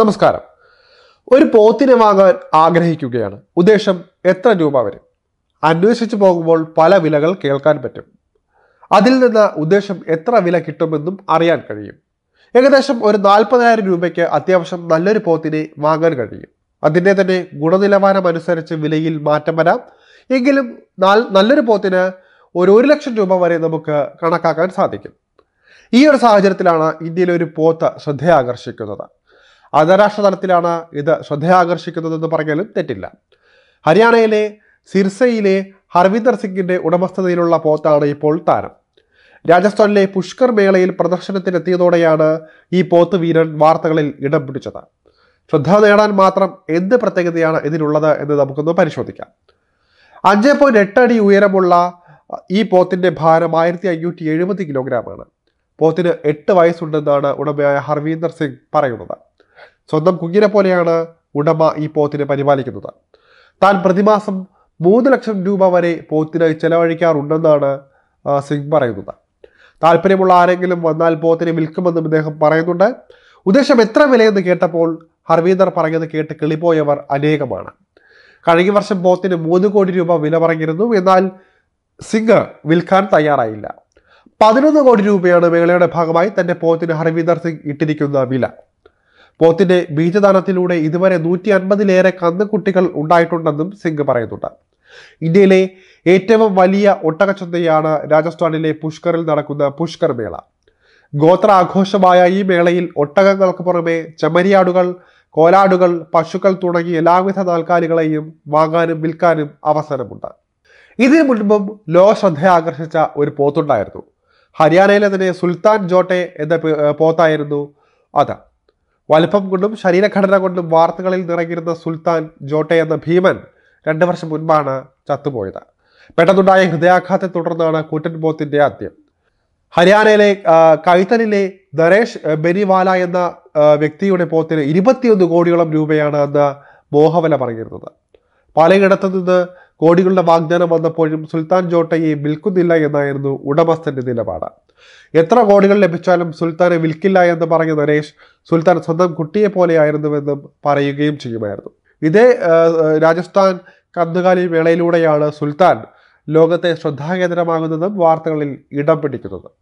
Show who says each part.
Speaker 1: നമസ്കാരം ഒരു പോത്തിനെ വാങ്ങാൻ ആഗ്രഹിക്കുകയാണ് ഉദ്ദേശം എത്ര രൂപ വരും അന്വേഷിച്ചു പോകുമ്പോൾ പല വിലകൾ കേൾക്കാൻ പറ്റും അതിൽ നിന്ന് ഉദ്ദേശം എത്ര വില കിട്ടുമെന്നും അറിയാൻ കഴിയും ഏകദേശം ഒരു നാൽപ്പതിനായിരം രൂപയ്ക്ക് അത്യാവശ്യം നല്ലൊരു പോത്തിനെ വാങ്ങാൻ കഴിയും അതിൻ്റെ തന്നെ ഗുണനിലവാരം അനുസരിച്ച് വിലയിൽ മാറ്റം വരാം എങ്കിലും നല്ലൊരു പോത്തിന് ഒരു ഒരു ലക്ഷം രൂപ വരെ നമുക്ക് കണക്കാക്കാൻ സാധിക്കും ഈ ഒരു സാഹചര്യത്തിലാണ് ഇന്ത്യയിലെ ഒരു പോത്ത് ശ്രദ്ധയാകർഷിക്കുന്നത് അന്താരാഷ്ട്ര തലത്തിലാണ് ഇത് ശ്രദ്ധയാകർഷിക്കുന്നതെന്ന് പറഞ്ഞാലും തെറ്റില്ല ഹരിയാനയിലെ സിർസയിലെ ഹർവിന്ദർ സിംഗിന്റെ ഉടമസ്ഥതയിലുള്ള പോത്താണ് ഇപ്പോൾ താരം രാജസ്ഥാനിലെ പുഷ്കർ മേളയിൽ പ്രദർശനത്തിനെത്തിയതോടെയാണ് ഈ പോത്ത് വീരൻ വാർത്തകളിൽ ഇടം പിടിച്ചത് ശ്രദ്ധ നേടാൻ മാത്രം എന്ത് പ്രത്യേകതയാണ് ഇതിനുള്ളത് എന്ന് നമുക്കൊന്ന് പരിശോധിക്കാം അഞ്ച് പോയിന്റ് എട്ട് അടി ഉയരമുള്ള ഈ പോത്തിൻ്റെ ഭാരം ആയിരത്തി അഞ്ഞൂറ്റി എഴുപത് കിലോഗ്രാമാണ് പോത്തിന് എട്ട് വയസ്സുണ്ടെന്നാണ് ഉടമയായ ഹർവീന്ദർ സിംഗ് പറയുന്നത് സ്വന്തം കുഞ്ഞിനെ പോലെയാണ് ഉടമ ഈ പോത്തിനെ പരിപാലിക്കുന്നത് താൻ പ്രതിമാസം മൂന്ന് ലക്ഷം രൂപ വരെ പോത്തിന് ചെലവഴിക്കാറുണ്ടെന്നാണ് സിംഗ് പറയുന്നത് താല്പര്യമുള്ള ആരെങ്കിലും വന്നാൽ പോത്തിനെ വിൽക്കുമെന്നും ഇദ്ദേഹം പറയുന്നുണ്ട് ഉദ്ദേശം എത്ര വിലയെന്ന് കേട്ടപ്പോൾ ഹർവീന്ദർ പറഞ്ഞത് കേട്ട് കിളിപ്പോയവർ അനേകമാണ് കഴിഞ്ഞ വർഷം പോത്തിന് മൂന്ന് കോടി രൂപ വില പറഞ്ഞിരുന്നു എന്നാൽ സിംഗ് വിൽക്കാൻ തയ്യാറായില്ല പതിനൊന്ന് കോടി രൂപയാണ് മേളയുടെ ഭാഗമായി തന്റെ പോത്തിന് ഹർവീന്ദർ സിംഗ് ഇട്ടിരിക്കുന്ന വില പോത്തിന്റെ ബീജദാനത്തിലൂടെ ഇതുവരെ നൂറ്റി അൻപതിലേറെ കന്നുകുട്ടികൾ ഉണ്ടായിട്ടുണ്ടെന്നും സിംഗ് പറയുന്നുണ്ട് ഇന്ത്യയിലെ ഏറ്റവും വലിയ ഒട്ടകച്ചന്തയാണ് രാജസ്ഥാനിലെ പുഷ്കറിൽ നടക്കുന്ന പുഷ്കർ മേള ഗോത്ര ആഘോഷമായ ഈ മേളയിൽ ഒട്ടകങ്ങൾക്ക് പുറമെ ചെമ്മരിയാടുകൾ കോലാടുകൾ പശുക്കൾ തുടങ്ങി എല്ലാവിധ താൽക്കാലികളെയും വാങ്ങാനും വിൽക്കാനും അവസരമുണ്ട് ഇതിനു മുൻപും ലോക ആകർഷിച്ച ഒരു പോത്തുണ്ടായിരുന്നു ഹരിയാനയിലെ തന്നെ സുൽത്താൻ ജോട്ടെ എന്ന പോത്തായിരുന്നു അത് വലിപ്പം കൊണ്ടും ശരീരഘടന കൊണ്ടും വാർത്തകളിൽ നിറങ്ങിയിരുന്ന സുൽത്താൻ ജോട്ടെ എന്ന ഭീമൻ രണ്ട് വർഷം മുൻപാണ് ചത്തുപോയത് പെട്ടെന്നുണ്ടായ ഹൃദയാഘാതത്തെ തുടർന്നാണ് കൂറ്റൻ ബോത്തിന്റെ അന്ത്യം ഹരിയാനയിലെ കൈത്തലിലെ നരേഷ് ബെനിവാല എന്ന വ്യക്തിയുടെ പോത്തിന് ഇരുപത്തിയൊന്ന് കോടിയോളം രൂപയാണ് അന്ന് മോഹവല പറഞ്ഞിരുന്നത് പലയിടത്തു നിന്ന് കോടികളുടെ വാഗ്ദാനം വന്നപ്പോഴും സുൽത്താൻ ജോട്ടയെ വിൽക്കുന്നില്ല എന്നായിരുന്നു ഉടമസ്ഥന്റെ നിലപാട് എത്ര കോടികൾ ലഭിച്ചാലും സുൽത്താനെ വിൽക്കില്ല എന്ന് പറഞ്ഞ നരേഷ് സുൽത്താൻ സ്വന്തം കുട്ടിയെ പോലെയായിരുന്നുവെന്നും പറയുകയും ചെയ്യുമായിരുന്നു ഇതേ രാജസ്ഥാൻ കന്നുകാലി വേളയിലൂടെയാണ് സുൽത്താൻ ലോകത്തെ ശ്രദ്ധാകേന്ദ്രമാകുന്നതും വാർത്തകളിൽ ഇടം പിടിക്കുന്നതും